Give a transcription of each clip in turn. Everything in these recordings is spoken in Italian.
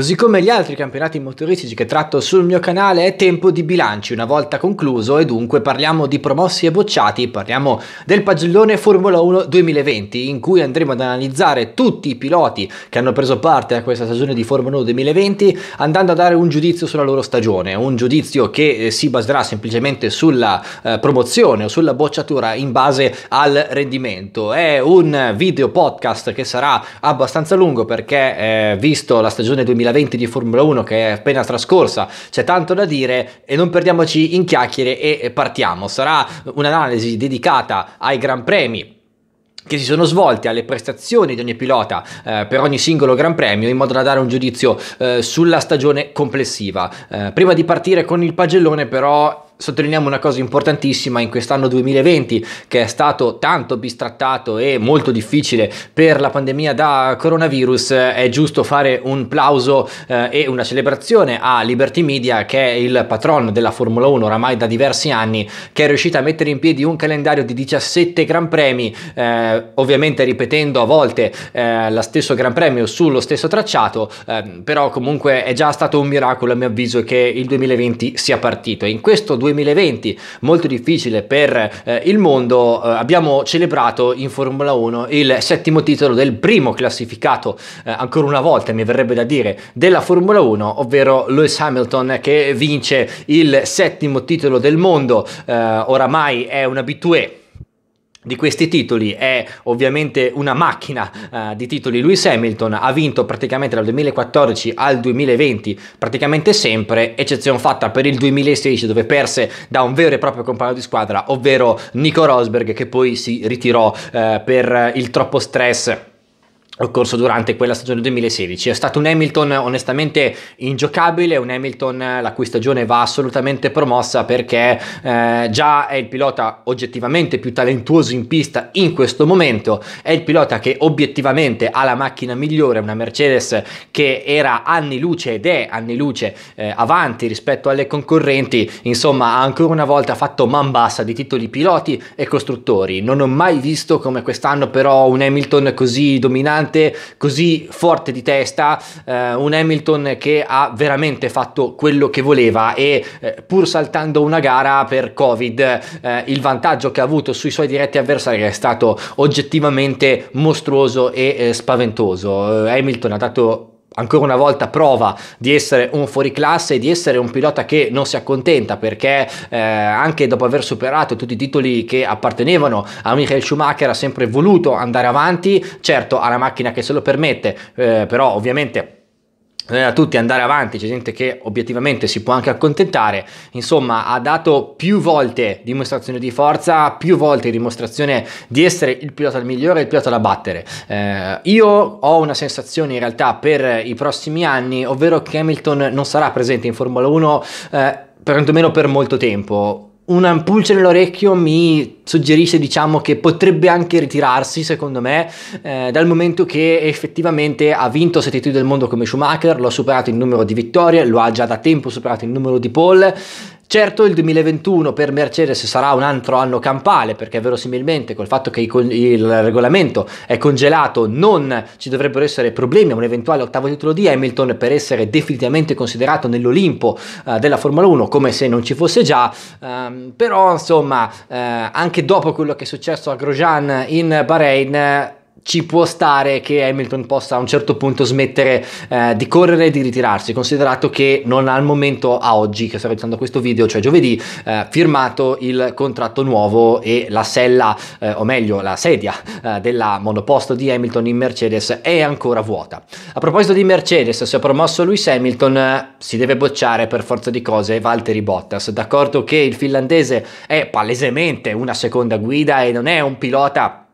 Così come gli altri campionati motoristici che tratto sul mio canale è tempo di bilanci una volta concluso e dunque parliamo di promossi e bocciati, parliamo del pagellone Formula 1 2020 in cui andremo ad analizzare tutti i piloti che hanno preso parte a questa stagione di Formula 1 2020 andando a dare un giudizio sulla loro stagione, un giudizio che eh, si baserà semplicemente sulla eh, promozione o sulla bocciatura in base al rendimento. È un video podcast che sarà abbastanza lungo perché eh, visto la stagione 2020 2020 di Formula 1 che è appena trascorsa, c'è tanto da dire e non perdiamoci in chiacchiere e partiamo. Sarà un'analisi dedicata ai Gran Premi che si sono svolti alle prestazioni di ogni pilota eh, per ogni singolo Gran Premio in modo da dare un giudizio eh, sulla stagione complessiva. Eh, prima di partire con il pagellone però sottolineiamo una cosa importantissima in quest'anno 2020 che è stato tanto bistrattato e molto difficile per la pandemia da coronavirus è giusto fare un plauso eh, e una celebrazione a Liberty Media che è il patron della Formula 1 oramai da diversi anni che è riuscita a mettere in piedi un calendario di 17 gran premi eh, ovviamente ripetendo a volte eh, lo stesso gran premio sullo stesso tracciato ehm, però comunque è già stato un miracolo a mio avviso che il 2020 sia partito e in questo 2020 2020 molto difficile per eh, il mondo, eh, abbiamo celebrato in Formula 1 il settimo titolo del primo classificato, eh, ancora una volta mi verrebbe da dire, della Formula 1, ovvero Lewis Hamilton che vince il settimo titolo del mondo, eh, oramai è un abitué di questi titoli è ovviamente una macchina uh, di titoli Lewis Hamilton ha vinto praticamente dal 2014 al 2020 praticamente sempre eccezione fatta per il 2016 dove perse da un vero e proprio compagno di squadra ovvero Nico Rosberg che poi si ritirò uh, per il troppo stress occorso durante quella stagione 2016. È stato un Hamilton onestamente ingiocabile, un Hamilton eh, la cui stagione va assolutamente promossa perché eh, già è il pilota oggettivamente più talentuoso in pista in questo momento, è il pilota che obiettivamente ha la macchina migliore, una Mercedes che era anni luce ed è anni luce eh, avanti rispetto alle concorrenti, insomma ha ancora una volta fatto man bassa di titoli piloti e costruttori. Non ho mai visto come quest'anno però un Hamilton così dominante devastante, così forte di testa, eh, un Hamilton che ha veramente fatto quello che voleva e eh, pur saltando una gara per Covid, eh, il vantaggio che ha avuto sui suoi diretti avversari è stato oggettivamente mostruoso e eh, spaventoso. Eh, Hamilton ha dato ancora una volta prova di essere un fuoriclasse e di essere un pilota che non si accontenta perché eh, anche dopo aver superato tutti i titoli che appartenevano a Michael Schumacher ha sempre voluto andare avanti, certo ha la macchina che se lo permette, eh, però ovviamente a tutti andare avanti, c'è gente che obiettivamente si può anche accontentare, insomma ha dato più volte dimostrazione di forza, più volte dimostrazione di essere il pilota migliore, il pilota da battere. Eh, io ho una sensazione in realtà per i prossimi anni, ovvero che Hamilton non sarà presente in Formula 1 eh, perlomeno per molto tempo una pulce nell'orecchio mi suggerisce diciamo che potrebbe anche ritirarsi secondo me eh, dal momento che effettivamente ha vinto 7 titoli del mondo come Schumacher lo ha superato in numero di vittorie lo ha già da tempo superato in numero di pole Certo il 2021 per Mercedes sarà un altro anno campale perché verosimilmente col fatto che il regolamento è congelato non ci dovrebbero essere problemi a un eventuale ottavo titolo di Hamilton per essere definitivamente considerato nell'Olimpo eh, della Formula 1 come se non ci fosse già, eh, però insomma eh, anche dopo quello che è successo a Grosjean in Bahrain ci può stare che Hamilton possa a un certo punto smettere eh, di correre e di ritirarsi, considerato che non ha al momento, a oggi che sto registrando questo video, cioè giovedì, eh, firmato il contratto nuovo e la sella, eh, o meglio la sedia eh, della monoposto di Hamilton in Mercedes è ancora vuota. A proposito di Mercedes, se è promosso Lewis Hamilton si deve bocciare per forza di cose Valtteri Bottas, d'accordo che il finlandese è palesemente una seconda guida e non è un pilota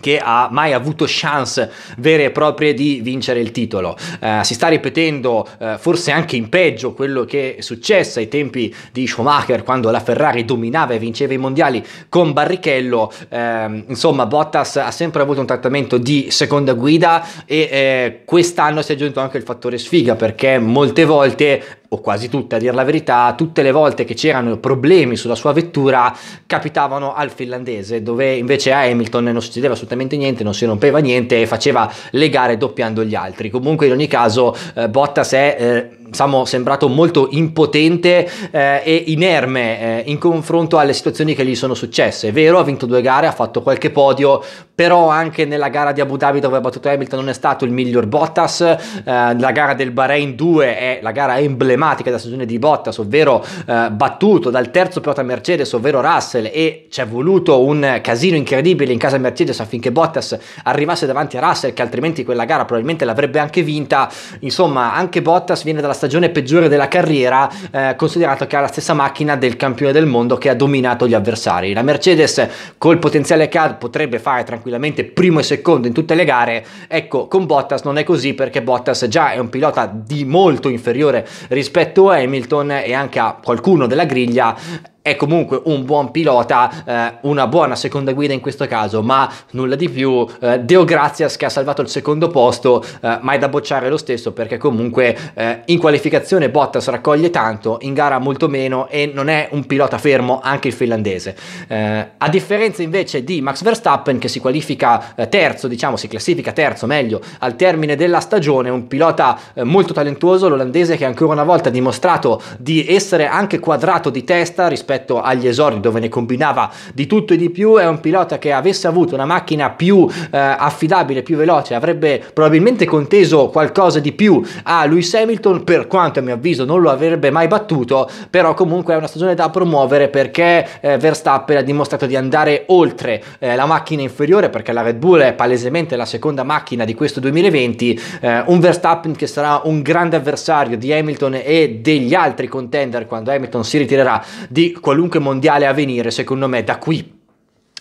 che ha mai avuto chance vere e proprie di vincere il titolo. Eh, si sta ripetendo eh, forse anche in peggio quello che è successo ai tempi di Schumacher quando la Ferrari dominava e vinceva i mondiali con Barrichello. Eh, insomma, Bottas ha sempre avuto un trattamento di seconda guida e eh, quest'anno si è aggiunto anche il fattore sfiga perché molte volte o quasi tutte a dire la verità, tutte le volte che c'erano problemi sulla sua vettura capitavano al finlandese, dove invece a Hamilton non succedeva assolutamente niente, non si rompeva niente e faceva le gare doppiando gli altri. Comunque in ogni caso eh, Bottas è... Eh, diciamo, sembrato molto impotente eh, e inerme eh, in confronto alle situazioni che gli sono successe. È vero, ha vinto due gare, ha fatto qualche podio, però anche nella gara di Abu Dhabi dove ha battuto Hamilton non è stato il miglior Bottas, eh, la gara del Bahrain 2 è la gara emblematica della stagione di Bottas, ovvero eh, battuto dal terzo pilota Mercedes, ovvero Russell, e ci è voluto un casino incredibile in casa Mercedes affinché Bottas arrivasse davanti a Russell, che altrimenti quella gara probabilmente l'avrebbe anche vinta. Insomma, anche Bottas viene dalla stagione stagione peggiore della carriera, eh, considerato che ha la stessa macchina del campione del mondo che ha dominato gli avversari. La Mercedes col potenziale che ha potrebbe fare tranquillamente primo e secondo in tutte le gare, ecco con Bottas non è così perché Bottas già è un pilota di molto inferiore rispetto a Hamilton e anche a qualcuno della griglia è comunque un buon pilota, eh, una buona seconda guida in questo caso, ma nulla di più. Eh, Deo Grazias che ha salvato il secondo posto, eh, ma è da bocciare lo stesso perché comunque eh, in qualificazione Bottas raccoglie tanto, in gara molto meno e non è un pilota fermo anche il finlandese. Eh, a differenza invece di Max Verstappen che si qualifica eh, terzo, diciamo si classifica terzo meglio al termine della stagione, un pilota molto talentuoso, l'olandese che ancora una volta ha dimostrato di essere anche quadrato di testa rispetto rispetto agli esordi dove ne combinava di tutto e di più, è un pilota che avesse avuto una macchina più eh, affidabile, più veloce, avrebbe probabilmente conteso qualcosa di più a Lewis Hamilton, per quanto a mio avviso non lo avrebbe mai battuto, però comunque è una stagione da promuovere perché eh, Verstappen ha dimostrato di andare oltre eh, la macchina inferiore perché la Red Bull è palesemente la seconda macchina di questo 2020, eh, un Verstappen che sarà un grande avversario di Hamilton e degli altri contender quando Hamilton si ritirerà di qualunque mondiale a venire, secondo me, da qui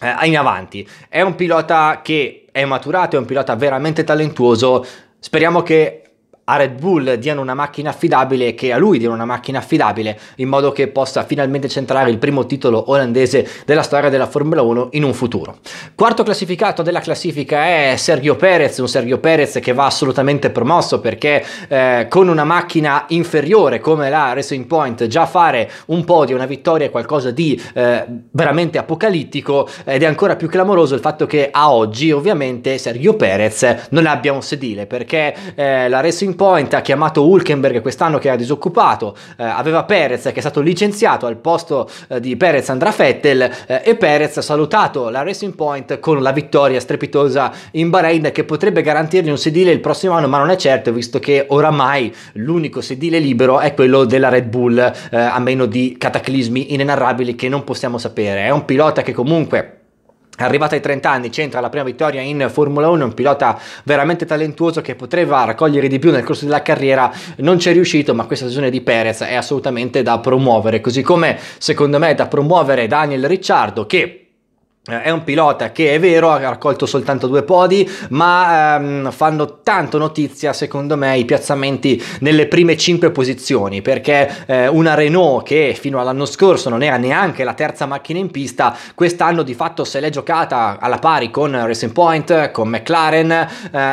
eh, in avanti. È un pilota che è maturato, è un pilota veramente talentuoso. Speriamo che a Red Bull diano una macchina affidabile, che a lui diano una macchina affidabile, in modo che possa finalmente centrare il primo titolo olandese della storia della Formula 1 in un futuro. Quarto classificato della classifica è Sergio Perez, un Sergio Perez che va assolutamente promosso perché eh, con una macchina inferiore come la Racing Point già fare un podio, una vittoria è qualcosa di eh, veramente apocalittico ed è ancora più clamoroso il fatto che a oggi ovviamente Sergio Perez non abbia un sedile perché eh, la Racing Racing Point ha chiamato Hulkenberg quest'anno che era disoccupato, eh, aveva Perez che è stato licenziato al posto eh, di Perez andrà Fettel eh, e Perez ha salutato la Racing Point con la vittoria strepitosa in Bahrain che potrebbe garantirgli un sedile il prossimo anno ma non è certo visto che oramai l'unico sedile libero è quello della Red Bull eh, a meno di cataclismi inenarrabili che non possiamo sapere. È un pilota che comunque Arrivata ai 30 anni c'entra la prima vittoria in Formula 1, un pilota veramente talentuoso che poteva raccogliere di più nel corso della carriera, non c'è riuscito ma questa stagione di Perez è assolutamente da promuovere, così come secondo me è da promuovere Daniel Ricciardo che eh, è un pilota che è vero, ha raccolto soltanto due podi, ma ehm, fanno tanto notizia secondo me i piazzamenti nelle prime cinque posizioni, perché eh, una Renault che fino all'anno scorso non era neanche la terza macchina in pista, quest'anno di fatto se l'è giocata alla pari con Racing Point, con McLaren eh,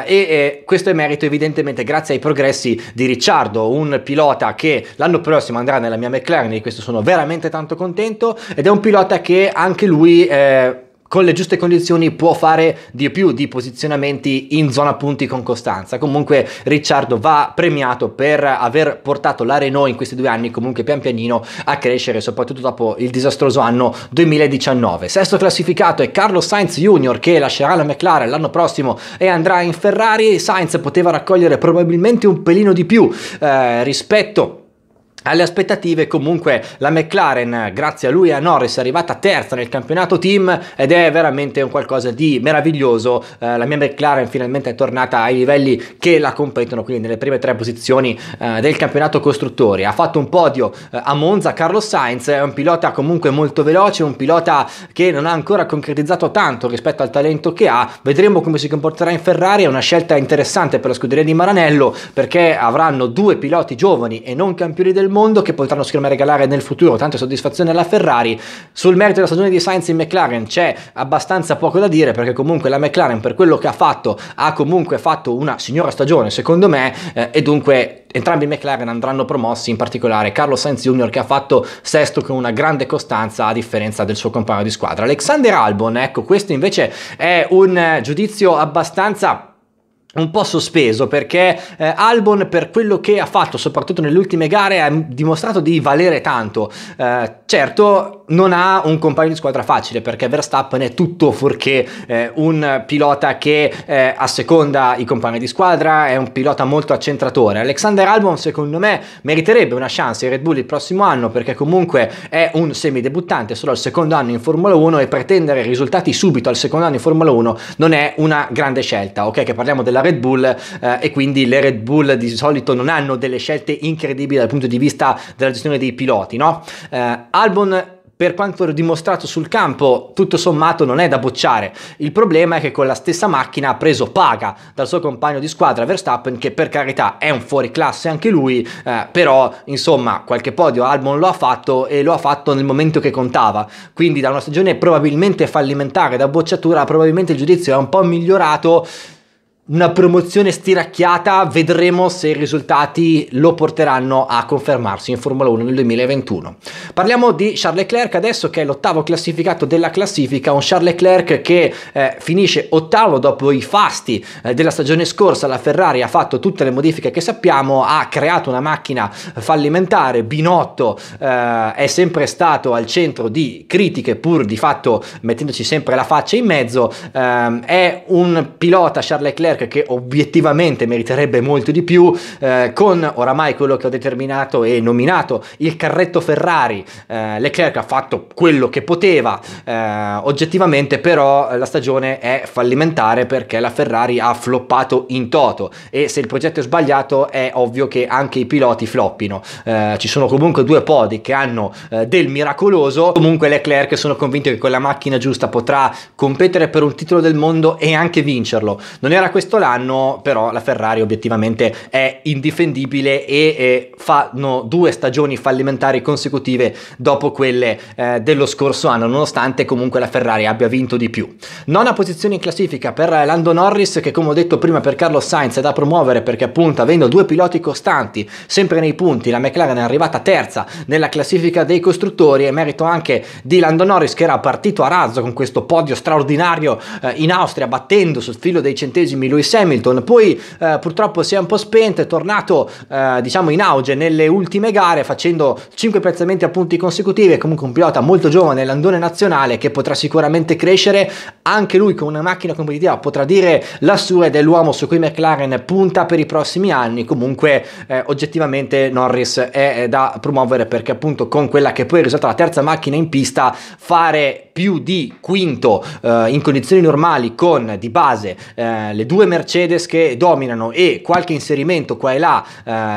e, e, questo è merito evidentemente grazie ai progressi di Ricciardo, un pilota che l'anno prossimo andrà nella mia McLaren, di questo sono veramente tanto contento, ed è un pilota che anche lui... Eh, con le giuste condizioni può fare di più di posizionamenti in zona punti con costanza. Comunque Ricciardo va premiato per aver portato la Renault in questi due anni comunque pian pianino a crescere, soprattutto dopo il disastroso anno 2019. Sesto classificato è Carlo Sainz Jr. che lascerà la McLaren l'anno prossimo e andrà in Ferrari. Sainz poteva raccogliere probabilmente un pelino di più eh, rispetto alle aspettative comunque la McLaren grazie a lui e a Norris è arrivata terza nel campionato team ed è veramente un qualcosa di meraviglioso eh, la mia McLaren finalmente è tornata ai livelli che la competono quindi nelle prime tre posizioni eh, del campionato costruttori ha fatto un podio eh, a Monza Carlos Sainz è un pilota comunque molto veloce un pilota che non ha ancora concretizzato tanto rispetto al talento che ha vedremo come si comporterà in Ferrari è una scelta interessante per la scuderia di Maranello perché avranno due piloti giovani e non campioni del mondo che potranno secondo me regalare nel futuro tante soddisfazioni alla Ferrari. Sul merito della stagione di Sainz in McLaren c'è abbastanza poco da dire perché comunque la McLaren per quello che ha fatto ha comunque fatto una signora stagione secondo me eh, e dunque entrambi i McLaren andranno promossi in particolare Carlo Sainz Jr che ha fatto sesto con una grande costanza a differenza del suo compagno di squadra. Alexander Albon, ecco questo invece è un eh, giudizio abbastanza un po' sospeso perché eh, Albon per quello che ha fatto soprattutto nelle ultime gare ha dimostrato di valere tanto eh, certo non ha un compagno di squadra facile perché Verstappen è tutto fuorché eh, un pilota che eh, asseconda i compagni di squadra è un pilota molto accentratore Alexander Albon secondo me meriterebbe una chance in Red Bull il prossimo anno perché comunque è un semidebuttante solo al secondo anno in Formula 1 e pretendere risultati subito al secondo anno in Formula 1 non è una grande scelta ok che parliamo della della Red Bull eh, e quindi le Red Bull di solito non hanno delle scelte incredibili dal punto di vista della gestione dei piloti, no? Eh, Albon per quanto dimostrato sul campo, tutto sommato non è da bocciare. Il problema è che con la stessa macchina ha preso paga dal suo compagno di squadra Verstappen, che per carità è un fuoriclasse anche lui, eh, però insomma qualche podio Albon lo ha fatto e lo ha fatto nel momento che contava. Quindi da una stagione probabilmente fallimentare da bocciatura, probabilmente il giudizio è un po' migliorato una promozione stiracchiata, vedremo se i risultati lo porteranno a confermarsi in Formula 1 nel 2021. Parliamo di Charles Leclerc adesso che è l'ottavo classificato della classifica, un Charles Leclerc che eh, finisce ottavo dopo i fasti eh, della stagione scorsa, la Ferrari ha fatto tutte le modifiche che sappiamo, ha creato una macchina fallimentare, Binotto eh, è sempre stato al centro di critiche pur di fatto mettendoci sempre la faccia in mezzo, ehm, è un pilota Charles Leclerc Leclerc che obiettivamente meriterebbe molto di più, eh, con oramai quello che ho determinato e nominato il carretto Ferrari, eh, Leclerc ha fatto quello che poteva, eh, oggettivamente però la stagione è fallimentare perché la Ferrari ha floppato in toto e se il progetto è sbagliato è ovvio che anche i piloti floppino, eh, ci sono comunque due podi che hanno eh, del miracoloso, comunque Leclerc sono convinto che quella macchina giusta potrà competere per un titolo del mondo e anche vincerlo, non era questo l'anno, però la Ferrari obiettivamente è indifendibile e eh, fanno due stagioni fallimentari consecutive dopo quelle eh, dello scorso anno, nonostante comunque la Ferrari abbia vinto di più. Nona posizione in classifica per Lando Norris, che come ho detto prima per Carlo Sainz è da promuovere perché appunto avendo due piloti costanti, sempre nei punti, la McLaren è arrivata terza nella classifica dei costruttori e merito anche di Lando Norris che era partito a razzo con questo podio straordinario eh, in Austria, battendo sul filo dei centesimi Lewis Hamilton, poi eh, purtroppo si è un po' spento, è tornato eh, diciamo in auge nelle ultime gare facendo 5 piazzamenti a punti consecutivi, è comunque un pilota molto giovane, l'andone nazionale che potrà sicuramente crescere, anche lui con una macchina competitiva potrà dire la sua ed è l'uomo su cui McLaren punta per i prossimi anni, comunque eh, oggettivamente Norris è, è da promuovere perché appunto con quella che poi è risultata la terza macchina in pista fare più di quinto eh, in condizioni normali con di base eh, le due Mercedes che dominano e qualche inserimento qua e là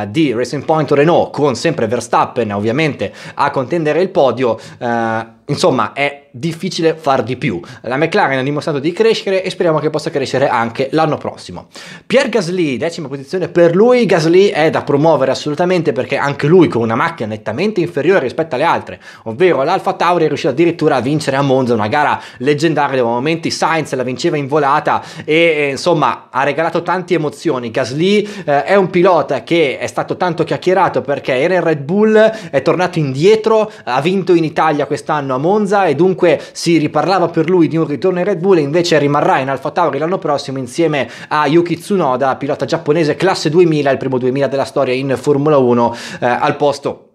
eh, di Racing Point o Renault con sempre Verstappen ovviamente a contendere il podio eh, Insomma, è difficile far di più. La McLaren ha dimostrato di crescere e speriamo che possa crescere anche l'anno prossimo. Pierre Gasly, decima posizione per lui. Gasly è da promuovere assolutamente perché anche lui con una macchina nettamente inferiore rispetto alle altre, ovvero l'Alfa Tauri è riuscito addirittura a vincere a Monza una gara leggendaria dei momenti Sainz la vinceva in volata e eh, insomma ha regalato tante emozioni. Gasly eh, è un pilota che è stato tanto chiacchierato perché era in Red Bull, è tornato indietro, ha vinto in Italia quest'anno a Monza e dunque si riparlava per lui di un ritorno in Red Bull e invece rimarrà in Alfa Tauri l'anno prossimo insieme a Yuki Tsunoda, pilota giapponese classe 2000, il primo 2000 della storia in Formula 1 eh, al posto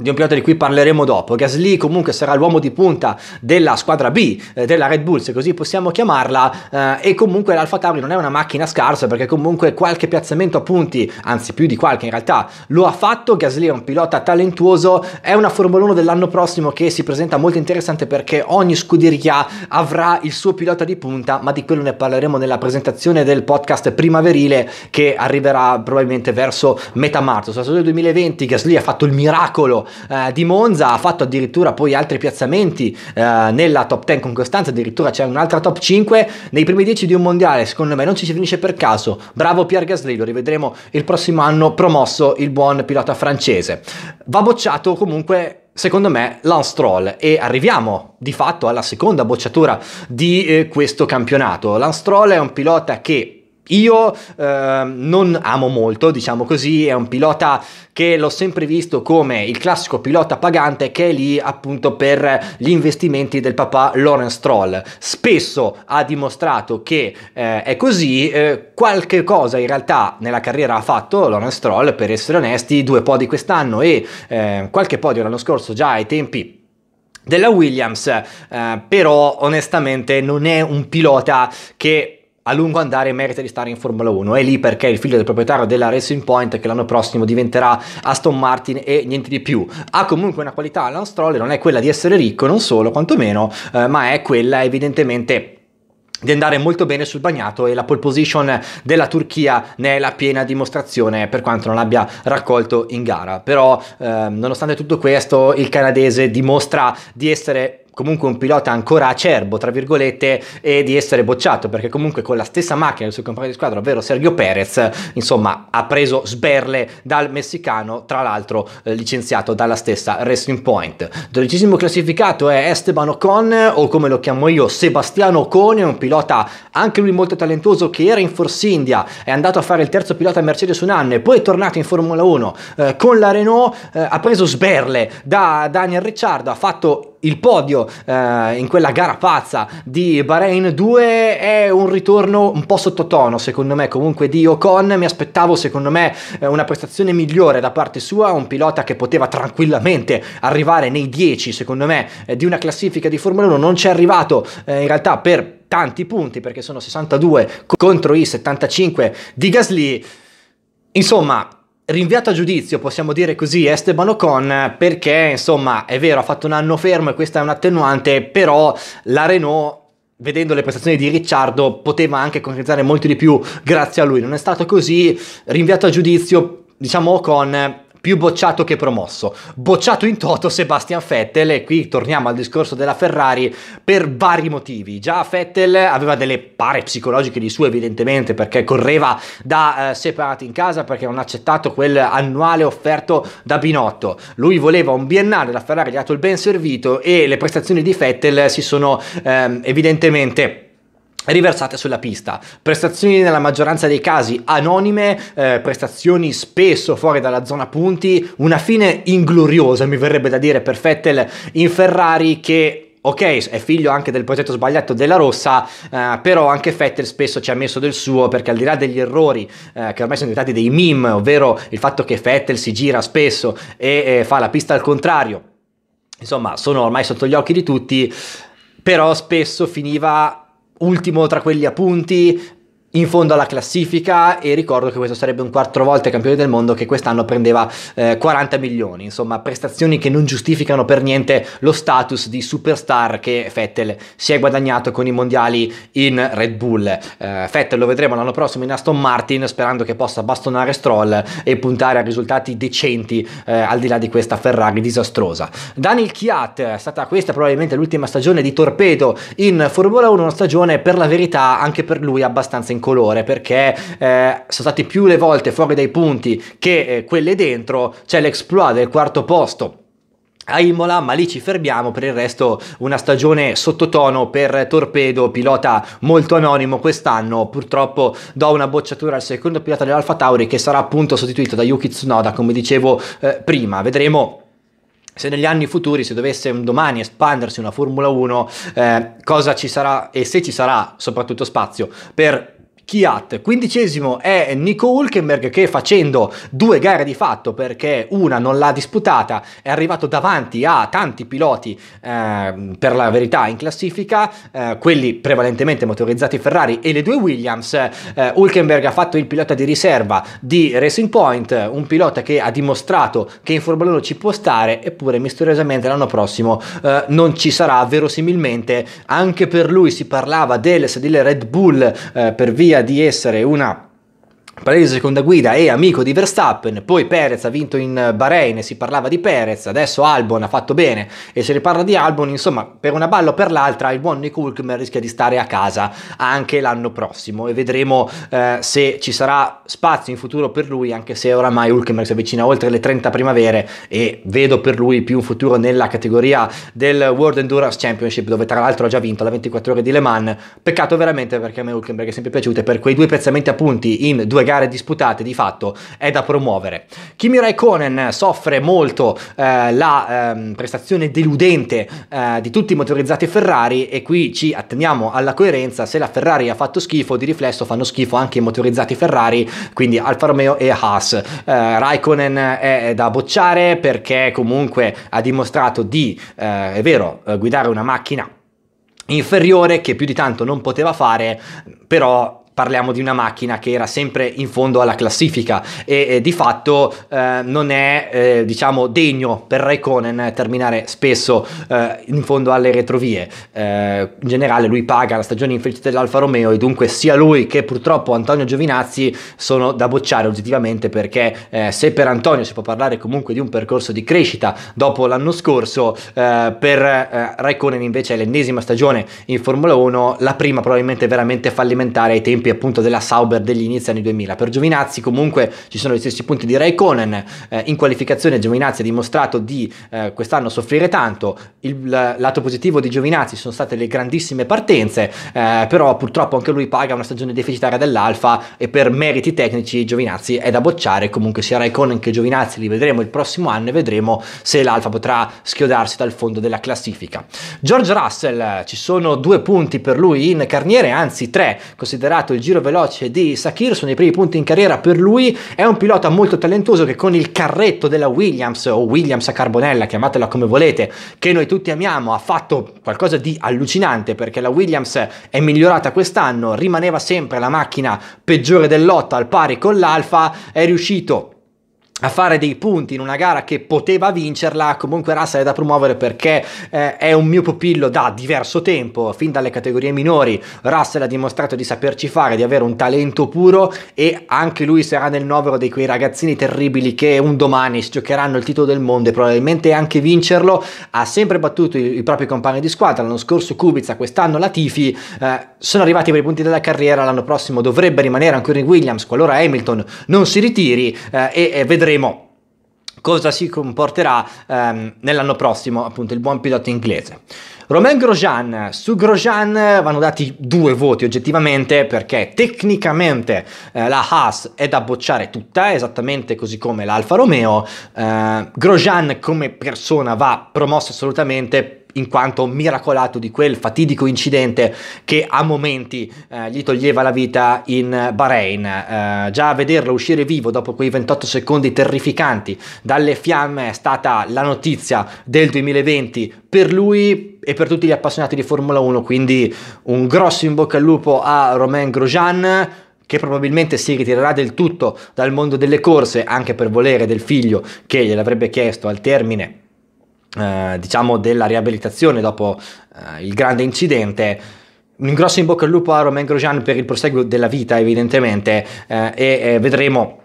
di un pilota di cui parleremo dopo. Gasly comunque sarà l'uomo di punta della squadra B, eh, della Red Bull, se così possiamo chiamarla, eh, e comunque l'Alfa Tauri non è una macchina scarsa perché comunque qualche piazzamento a punti, anzi più di qualche in realtà, lo ha fatto. Gasly è un pilota talentuoso, è una Formula 1 dell'anno prossimo che si presenta molto interessante perché ogni scuderia avrà il suo pilota di punta, ma di quello ne parleremo nella presentazione del podcast primaverile che arriverà probabilmente verso metà marzo. Sulla stagione 2020 Gasly ha fatto il miracolo eh, di Monza, ha fatto addirittura poi altri piazzamenti eh, nella top 10 con costanza, addirittura c'è un'altra top 5 nei primi 10 di un mondiale, secondo me non ci si finisce per caso. Bravo Pierre Gasly, lo rivedremo il prossimo anno promosso il buon pilota francese. Va bocciato comunque secondo me, Lance Troll. E arriviamo di fatto alla seconda bocciatura di eh, questo campionato. Lance Troll è un pilota che io eh, non amo molto, diciamo così, è un pilota che l'ho sempre visto come il classico pilota pagante che è lì appunto per gli investimenti del papà Lawrence Stroll. Spesso ha dimostrato che eh, è così, eh, qualche cosa in realtà nella carriera ha fatto Lawrence Stroll, per essere onesti, due podi quest'anno e ehm, qualche podio l'anno scorso già ai tempi della Williams, eh, però onestamente non è un pilota che a lungo andare merita di stare in Formula 1. È lì perché è il figlio del proprietario della Racing Point, che l'anno prossimo diventerà Aston Martin e niente di più. Ha comunque una qualità Alan Stroll, non è quella di essere ricco, non solo, quantomeno, eh, ma è quella evidentemente di andare molto bene sul bagnato e la pole position della Turchia ne è la piena dimostrazione per quanto non abbia raccolto in gara però eh, nonostante tutto questo il canadese dimostra di essere comunque un pilota ancora acerbo, tra virgolette, e di essere bocciato, perché comunque con la stessa macchina del suo compagno di squadra, ovvero Sergio Perez, insomma, ha preso sberle dal messicano, tra l'altro eh, licenziato dalla stessa Racing Point. Dodicesimo classificato è Esteban Ocon, o come lo chiamo io, Sebastiano Ocon, un pilota anche lui molto talentuoso che era in Force India, è andato a fare il terzo pilota Mercedes un anno e poi è tornato in Formula 1 eh, con la Renault, eh, ha preso sberle da Daniel Ricciardo, ha fatto il podio eh, in quella gara pazza di Bahrain 2 è un ritorno un po' sottotono secondo me comunque di Ocon mi aspettavo secondo me eh, una prestazione migliore da parte sua un pilota che poteva tranquillamente arrivare nei 10 secondo me eh, di una classifica di Formula 1 non c'è arrivato eh, in realtà per tanti punti perché sono 62 contro i 75 di Gasly insomma rinviato a giudizio, possiamo dire così, Esteban Ocon perché insomma è vero ha fatto un anno fermo e questa è un attenuante, però la Renault vedendo le prestazioni di Ricciardo poteva anche concretizzare molto di più grazie a lui, non è stato così, rinviato a giudizio diciamo Ocon più bocciato che promosso. Bocciato in toto Sebastian Vettel e qui torniamo al discorso della Ferrari per vari motivi. Già Vettel aveva delle pare psicologiche di suo evidentemente perché correva da eh, separati in casa perché non ha accettato quel annuale offerto da Binotto. Lui voleva un biennale, la Ferrari gli ha dato il ben servito e le prestazioni di Vettel si sono ehm, evidentemente riversate sulla pista. Prestazioni nella maggioranza dei casi anonime, eh, prestazioni spesso fuori dalla zona punti, una fine ingloriosa, mi verrebbe da dire, per Vettel in Ferrari che ok, è figlio anche del progetto sbagliato della rossa, eh, però anche Vettel spesso ci ha messo del suo perché al di là degli errori eh, che ormai sono diventati dei meme, ovvero il fatto che Vettel si gira spesso e eh, fa la pista al contrario, insomma, sono ormai sotto gli occhi di tutti, però spesso finiva ultimo tra quelli a punti, in fondo alla classifica e ricordo che questo sarebbe un quattro volte campione del mondo che quest'anno prendeva eh, 40 milioni, insomma prestazioni che non giustificano per niente lo status di superstar che Fettel si è guadagnato con i mondiali in Red Bull. Eh, Fettel lo vedremo l'anno prossimo in Aston Martin sperando che possa bastonare Stroll e puntare a risultati decenti eh, al di là di questa Ferrari disastrosa. Daniel Chiat è stata questa probabilmente l'ultima stagione di Torpedo in Formula 1, una stagione per la verità anche per lui abbastanza in colore perché eh, sono stati più le volte fuori dai punti che eh, quelle dentro, c'è l'exploit del quarto posto a Imola, ma lì ci fermiamo, per il resto una stagione sottotono per Torpedo, pilota molto anonimo quest'anno, purtroppo do una bocciatura al secondo pilota dell'Alfa Tauri che sarà appunto sostituito da Yuki Tsunoda, come dicevo eh, prima, vedremo se negli anni futuri se dovesse un domani espandersi una Formula 1, eh, cosa ci sarà e se ci sarà soprattutto spazio per Kiat. Quindicesimo è Nico Hulkenberg che facendo due gare di fatto perché una non l'ha disputata è arrivato davanti a tanti piloti eh, per la verità in classifica, eh, quelli prevalentemente motorizzati Ferrari e le due Williams. Eh, Hulkenberg ha fatto il pilota di riserva di Racing Point, un pilota che ha dimostrato che in Formula 1 ci può stare eppure misteriosamente l'anno prossimo eh, non ci sarà verosimilmente anche per lui si parlava del sedile Red Bull eh, per via di essere una Paredes seconda guida e amico di Verstappen, poi Perez ha vinto in Bahrain, si parlava di Perez, adesso Albon ha fatto bene e se ne parla di Albon, insomma per una balla o per l'altra il buon Nick Hulkman rischia di stare a casa anche l'anno prossimo e vedremo eh, se ci sarà spazio in futuro per lui anche se oramai Hulkman si avvicina oltre le 30 primavere e vedo per lui più un futuro nella categoria del World Endurance Championship dove tra l'altro ha già vinto la 24 ore di Le Mans, peccato veramente perché a me Hulkman è sempre piaciuto e per quei due piazzamenti a punti in due gare disputate di fatto è da promuovere. Kimi Raikkonen soffre molto eh, la eh, prestazione deludente eh, di tutti i motorizzati Ferrari e qui ci atteniamo alla coerenza, se la Ferrari ha fatto schifo di riflesso fanno schifo anche i motorizzati Ferrari, quindi Alfa Romeo e Haas. Eh, Raikkonen è da bocciare perché comunque ha dimostrato di, eh, è vero, eh, guidare una macchina inferiore che più di tanto non poteva fare, però parliamo di una macchina che era sempre in fondo alla classifica e, e di fatto eh, non è eh, diciamo degno per Raikkonen terminare spesso eh, in fondo alle retrovie eh, in generale lui paga la stagione infelice dell'Alfa Romeo e dunque sia lui che purtroppo Antonio Giovinazzi sono da bocciare oggettivamente perché eh, se per Antonio si può parlare comunque di un percorso di crescita dopo l'anno scorso eh, per Raikkonen invece è l'ennesima stagione in Formula 1 la prima probabilmente veramente fallimentare ai tempi tipi appunto della Sauber degli inizi anni 2000. Per Giovinazzi comunque ci sono gli stessi punti di Raikkonen, eh, in qualificazione Giovinazzi ha dimostrato di eh, quest'anno soffrire tanto, il lato positivo di Giovinazzi sono state le grandissime partenze, eh, però purtroppo anche lui paga una stagione deficitaria dell'Alfa e per meriti tecnici Giovinazzi è da bocciare, comunque sia Raikkonen che Giovinazzi li vedremo il prossimo anno e vedremo se l'Alfa potrà schiodarsi dal fondo della classifica. George Russell, ci sono due punti per lui in carniere, anzi tre, considerato il il giro veloce di Sakir sono i primi punti in carriera per lui, è un pilota molto talentuoso che con il carretto della Williams o Williams a carbonella, chiamatela come volete, che noi tutti amiamo, ha fatto qualcosa di allucinante perché la Williams è migliorata quest'anno, rimaneva sempre la macchina peggiore del lotto al pari con l'Alfa, è riuscito a fare dei punti in una gara che poteva vincerla, comunque Russell è da promuovere perché eh, è un mio pupillo da diverso tempo, fin dalle categorie minori Russell ha dimostrato di saperci fare, di avere un talento puro e anche lui sarà nel novero di quei ragazzini terribili che un domani si giocheranno il titolo del mondo e probabilmente anche vincerlo, ha sempre battuto i, i propri compagni di squadra, l'anno scorso Kubica, quest'anno Latifi, eh, sono arrivati per i punti della carriera, l'anno prossimo dovrebbe rimanere ancora in Williams qualora Hamilton non si ritiri eh, e, e vedremo vedremo cosa si comporterà ehm, nell'anno prossimo appunto il buon pilota inglese. Romain Grosjean, su Grosjean vanno dati due voti oggettivamente perché tecnicamente eh, la Haas è da bocciare tutta, esattamente così come l'Alfa Romeo, eh, Grosjean come persona va promosso assolutamente in quanto miracolato di quel fatidico incidente che a momenti eh, gli toglieva la vita in Bahrain. Eh, già a vederlo uscire vivo dopo quei 28 secondi terrificanti dalle fiamme è stata la notizia del 2020 per lui e per tutti gli appassionati di Formula 1, quindi un grosso in bocca al lupo a Romain Grosjean che probabilmente si ritirerà del tutto dal mondo delle corse anche per volere del figlio che gliel'avrebbe chiesto al termine eh, diciamo della riabilitazione dopo eh, il grande incidente un grosso in bocca al lupo a Romain Grosjean per il proseguo della vita evidentemente eh, e eh, vedremo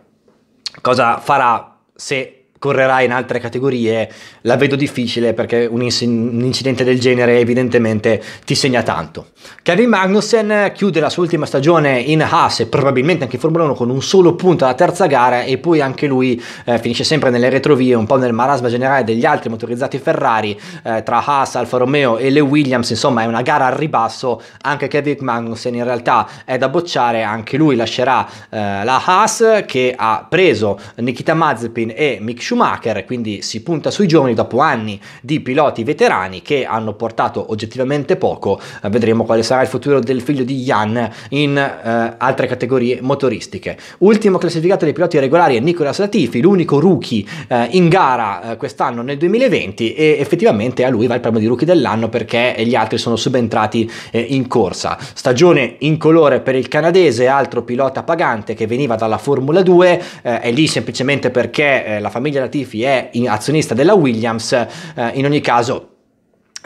cosa farà se correrà in altre categorie, la vedo difficile perché un, ins- un, incidente del genere evidentemente ti segna tanto. Kevin Magnussen chiude la sua ultima stagione in Haas e probabilmente anche in Formula 1 con un solo punto alla terza gara e poi anche lui eh, finisce sempre nelle retrovie, un po' nel marasma generale degli altri motorizzati Ferrari, eh, tra Haas, Alfa Romeo e le Williams, insomma è una gara al ribasso, anche Kevin Magnussen in realtà è da bocciare, anche lui lascerà eh, la Haas che ha preso Nikita Mazepin e Mick Schumacher Schumacher, quindi si punta sui giovani dopo anni di piloti veterani che hanno portato oggettivamente poco, eh, vedremo quale sarà il futuro del figlio di Jan in eh, altre categorie motoristiche. Ultimo classificato dei piloti regolari è Nicolas Latifi, l'unico rookie eh, in gara eh, quest'anno nel 2020 e effettivamente a lui va il premio di rookie dell'anno perché gli altri sono subentrati eh, in corsa. Stagione in colore per il canadese, altro pilota pagante che veniva dalla Formula 2, eh, è lì semplicemente perché la famiglia Latifi è azionista della Williams, eh, in ogni caso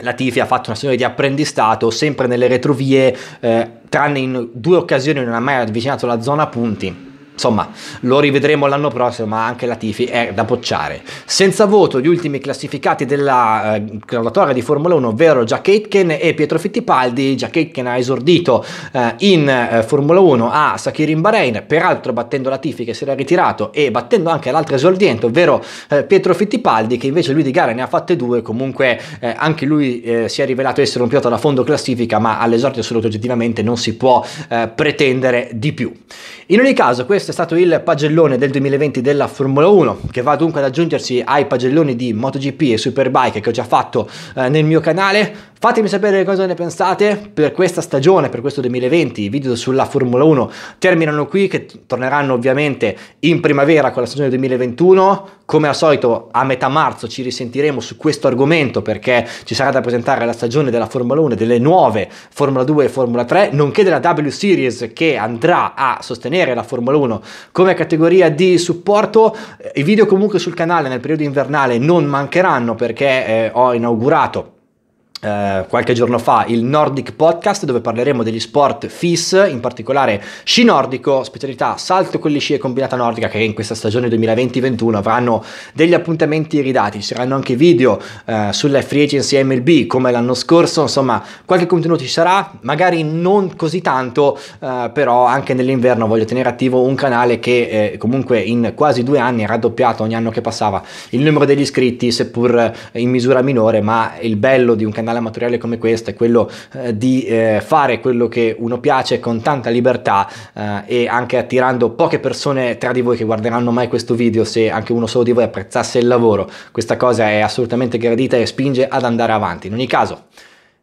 Latifi ha fatto una storia di apprendistato sempre nelle retrovie, eh, tranne in due occasioni non ha mai avvicinato la zona punti Insomma, lo rivedremo l'anno prossimo, ma anche la Tifi è da bocciare. Senza voto gli ultimi classificati della eh, graduatoria di Formula 1, ovvero Jack Aitken e Pietro Fittipaldi. Jack Aitken ha esordito eh, in eh, Formula 1 a Sakir in Bahrain, peraltro battendo la Tifi che si era ritirato e battendo anche l'altro esordiente, ovvero eh, Pietro Fittipaldi, che invece lui di gara ne ha fatte due. Comunque eh, anche lui eh, si è rivelato essere un pilota da fondo classifica, ma all'esordio assoluto oggettivamente non si può pretendere di più. In ogni caso, questo questo è stato il pagellone del 2020 della Formula 1 che va dunque ad aggiungersi ai pagelloni di MotoGP e Superbike che ho già fatto eh, nel mio canale. Fatemi sapere cosa ne pensate per questa stagione, per questo 2020. I video sulla Formula 1 terminano qui, che torneranno ovviamente in primavera con la stagione 2021. Come al solito a metà marzo ci risentiremo su questo argomento perché ci sarà da presentare la stagione della Formula 1, delle nuove Formula 2 e Formula 3, nonché della W Series che andrà a sostenere la Formula 1 come categoria di supporto, i video comunque sul canale nel periodo invernale non mancheranno perché eh, ho inaugurato Uh, qualche giorno fa il Nordic Podcast dove parleremo degli sport FIS, in particolare sci nordico, specialità salto con le sci e combinata nordica che in questa stagione 2020-21 avranno degli appuntamenti ridati, ci saranno anche video uh, sulle free agency MLB come l'anno scorso, insomma qualche contenuto ci sarà, magari non così tanto, uh, però anche nell'inverno voglio tenere attivo un canale che eh, comunque in quasi due anni ha raddoppiato ogni anno che passava il numero degli iscritti, seppur in misura minore, ma il bello di un canale canale amatoriale come questo è quello eh, di eh, fare quello che uno piace con tanta libertà eh, e anche attirando poche persone tra di voi che guarderanno mai questo video se anche uno solo di voi apprezzasse il lavoro. Questa cosa è assolutamente gradita e spinge ad andare avanti. In ogni caso,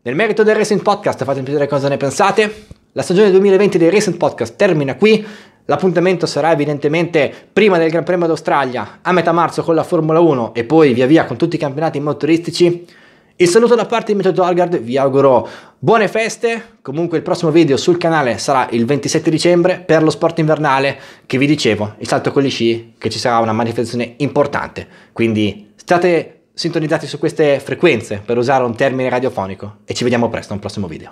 nel merito del Racing Podcast fatemi sapere cosa ne pensate. La stagione 2020 del Racing Podcast termina qui. L'appuntamento sarà evidentemente prima del Gran Premio d'Australia, a metà marzo con la Formula 1 e poi via via con tutti i campionati motoristici. Il saluto da parte di Metodo Algard, vi auguro buone feste, comunque il prossimo video sul canale sarà il 27 dicembre per lo sport invernale che vi dicevo, il salto con gli sci, che ci sarà una manifestazione importante, quindi state sintonizzati su queste frequenze per usare un termine radiofonico e ci vediamo presto a un prossimo video.